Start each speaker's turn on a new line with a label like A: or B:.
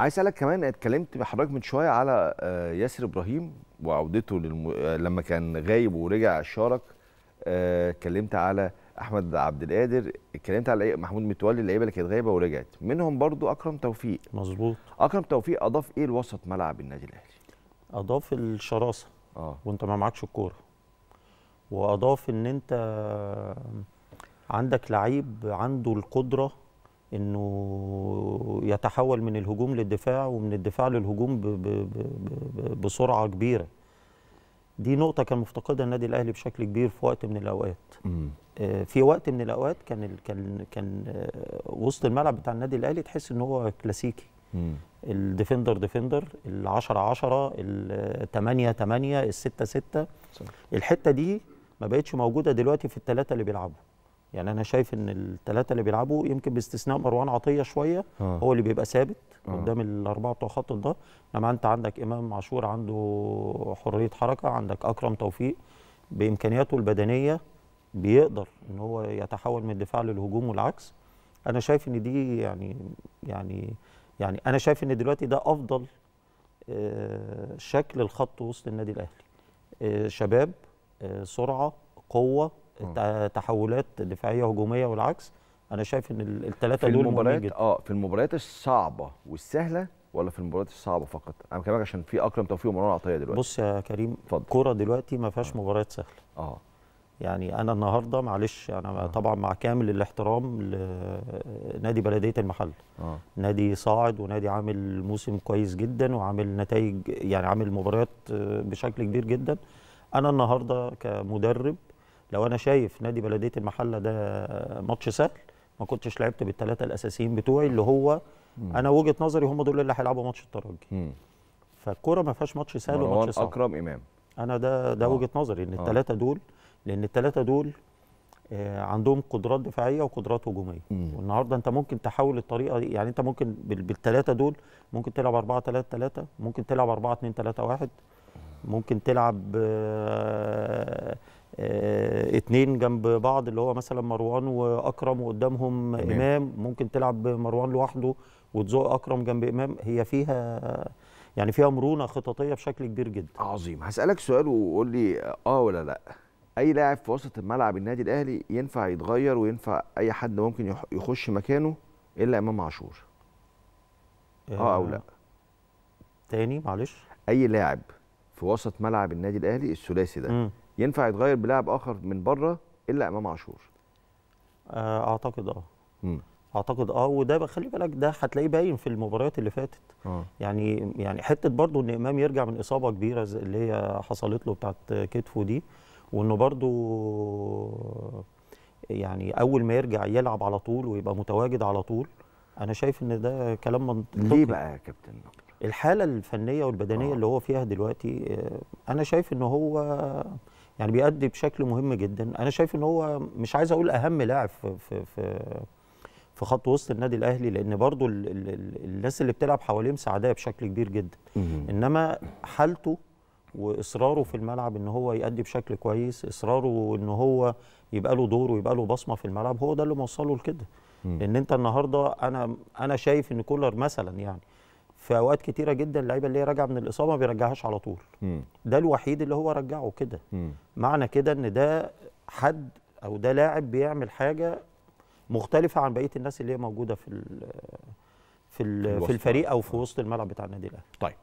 A: عايز اسالك كمان اتكلمت بحضرتك من شويه على آه، ياسر ابراهيم وعودته للم... آه، لما كان غايب ورجع شارك آه، اتكلمت على احمد عبد القادر اتكلمت على إيه، محمود متولي اللعيبه اللي كانت غايبه ورجعت منهم برضو اكرم توفيق مظبوط اكرم توفيق اضاف ايه لوسط ملعب النادي الاهلي
B: اضاف الشراسه اه وانت ما معكش الكوره واضاف ان انت عندك لعيب عنده القدره انه يتحول من الهجوم للدفاع ومن الدفاع للهجوم بـ بـ بـ بسرعه كبيره دي نقطه كان مفتقدها النادي الاهلي بشكل كبير في وقت من الاوقات آه، في وقت من الاوقات كان الـ كان كان آه، وسط الملعب بتاع النادي الاهلي تحس ان هو كلاسيكي الديفندر ديفندر ال 10 10 ال 8 8 ال 6 6 الحته دي ما بقتش موجوده دلوقتي في الثلاثه اللي بيلعبوا يعني انا شايف ان الثلاثه اللي بيلعبوا يمكن باستثناء مروان عطيه شويه آه. هو اللي بيبقى ثابت آه. قدام الاربعه بتوع خط الظهر انما انت عندك امام عاشور عنده حريه حركه عندك اكرم توفيق بامكانياته البدنيه بيقدر ان هو يتحول من الدفاع للهجوم والعكس انا شايف ان دي يعني يعني يعني انا شايف ان دلوقتي ده افضل آه، شكل الخط وسط النادي الاهلي آه، شباب آه، سرعه قوه آه. تحولات دفاعيه هجوميه والعكس انا شايف ان الثلاثه دول مهمين
A: اه في المباريات الصعبه والسهله ولا في المباريات الصعبه فقط انا بكلمك عشان في اكرم توفيق ومروان عطيه دلوقتي بص يا كريم الكوره
B: دلوقتي ما فيهاش آه. مباريات سهله اه يعني انا النهارده معلش انا آه. طبعا مع كامل الاحترام لنادي بلديه المحل آه. نادي صاعد ونادي عامل موسم كويس جدا وعامل نتائج يعني عامل مباريات آه، بشكل كبير جدا انا النهارده كمدرب لو انا شايف نادي بلديه المحله ده ماتش سهل ما كنتش لعبت بالثلاثه الاساسيين بتوعي اللي هو مم. انا وجهه نظري هم دول اللي هيلعبوا ماتش الترجي فالكوره ما فيهاش ماتش سهل وماتش صعب اكرم امام انا ده ده آه. وجهه نظري ان آه. الثلاثه دول لان الثلاثه دول آه، عندهم قدرات دفاعيه وقدرات هجوميه والنهارده انت ممكن تحول الطريقه دي يعني انت ممكن بالثلاثه دول ممكن تلعب 4 3 3 ممكن تلعب 4 2 3 1 ممكن تلعب آه، اتنين جنب بعض اللي هو مثلا مروان واكرم وقدامهم امام, امام ممكن تلعب مروان لوحده وتزق اكرم جنب امام
A: هي فيها يعني فيها مرونه خططيه بشكل كبير جدا عظيم هسالك سؤال وقول لي اه ولا لا اي لاعب في وسط الملعب النادي الاهلي ينفع يتغير وينفع اي حد ممكن يخش مكانه الا امام عاشور اه, آه او لا تاني معلش اي لاعب في وسط ملعب النادي الاهلي الثلاثي ده م. ينفع يتغير بلاعب اخر من بره الا امام عاشور
B: اعتقد اه اعتقد اه, آه، وده خلي بالك ده هتلاقيه باين في المباريات اللي فاتت آه. يعني يعني حته برضه ان امام يرجع من اصابه كبيره اللي هي حصلت له بتاعت كتفه دي وانه برضه يعني اول ما يرجع يلعب على طول ويبقى متواجد على طول انا شايف ان ده كلام منطقي ليه بقى يا كابتن الحاله الفنيه والبدنيه آه. اللي هو فيها دلوقتي آه، انا شايف ان هو يعني بيأدي بشكل مهم جدا انا شايف ان هو مش عايز اقول اهم لاعب في في في, في خط وسط النادي الاهلي لان برضو الـ الـ الـ الناس اللي بتلعب حواليه مساعداه بشكل كبير جدا انما حالته واصراره في الملعب ان هو يأدي بشكل كويس اصراره ان هو يبقى له دور ويبقى له بصمه في الملعب هو ده اللي موصله لكده لان انت النهارده انا انا شايف ان كولر مثلا يعني في اوقات كتيره جدا اللعيبه اللي هي راجعه من الاصابه ما بيرجعهاش على طول م. ده الوحيد اللي هو رجعه كده معنى كده ان ده حد او ده لاعب بيعمل حاجه مختلفه عن بقيه الناس اللي هي موجوده في الـ في الـ في الفريق او في وسط الملعب بتاع النادي الاهلي
A: طيب